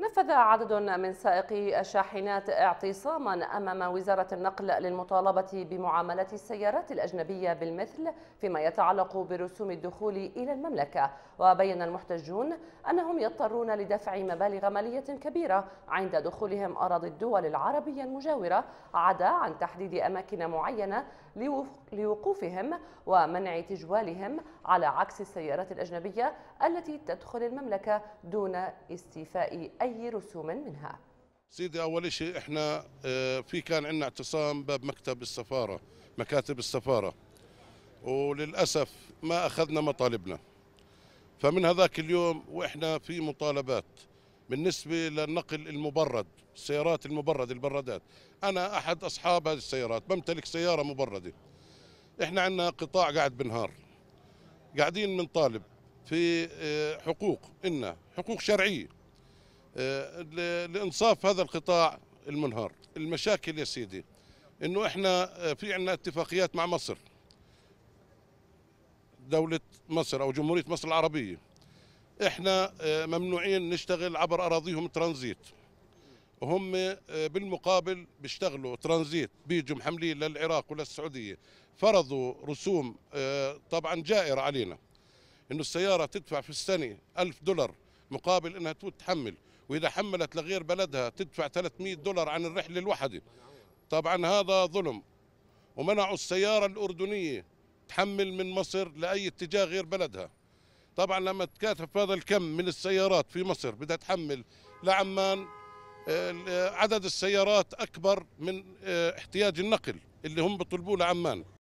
نفذ عدد من سائقي الشاحنات اعتصاما أمام وزارة النقل للمطالبة بمعاملة السيارات الأجنبية بالمثل فيما يتعلق برسوم الدخول إلى المملكة وبين المحتجون أنهم يضطرون لدفع مبالغ مالية كبيرة عند دخولهم أراضي الدول العربية المجاورة عدا عن تحديد أماكن معينة لوقوفهم ومنع تجوالهم على عكس السيارات الأجنبية التي تدخل المملكة دون استيفاء أي أي رسوم منها سيدي أول شيء إحنا آه، في كان عندنا اعتصام باب مكتب السفارة مكاتب السفارة وللأسف ما أخذنا مطالبنا فمن هذاك اليوم وإحنا في مطالبات بالنسبة للنقل المبرد السيارات المبرده البرادات أنا أحد أصحاب هذه السيارات بمتلك سيارة مبردة إحنا عندنا قطاع قاعد بنهار قاعدين من طالب في آه، حقوق إنا حقوق شرعية آه، لانصاف هذا القطاع المنهار المشاكل يا سيدي انه احنا آه، في عندنا اتفاقيات مع مصر دولة مصر او جمهورية مصر العربية احنا آه، ممنوعين نشتغل عبر اراضيهم ترانزيت وهم بالمقابل بيشتغلوا ترانزيت بيجوا محملين للعراق وللسعودية فرضوا رسوم طبعا جائرة علينا انه السيارة تدفع في السنة ألف دولار مقابل انها تحمل واذا حملت لغير بلدها تدفع 300 دولار عن الرحله الوحده طبعا هذا ظلم ومنعوا السياره الاردنيه تحمل من مصر لاي اتجاه غير بلدها طبعا لما تكاتف هذا الكم من السيارات في مصر بدها تحمل لعمان آه، عدد السيارات اكبر من آه، احتياج النقل اللي هم بيطلبوه لعمان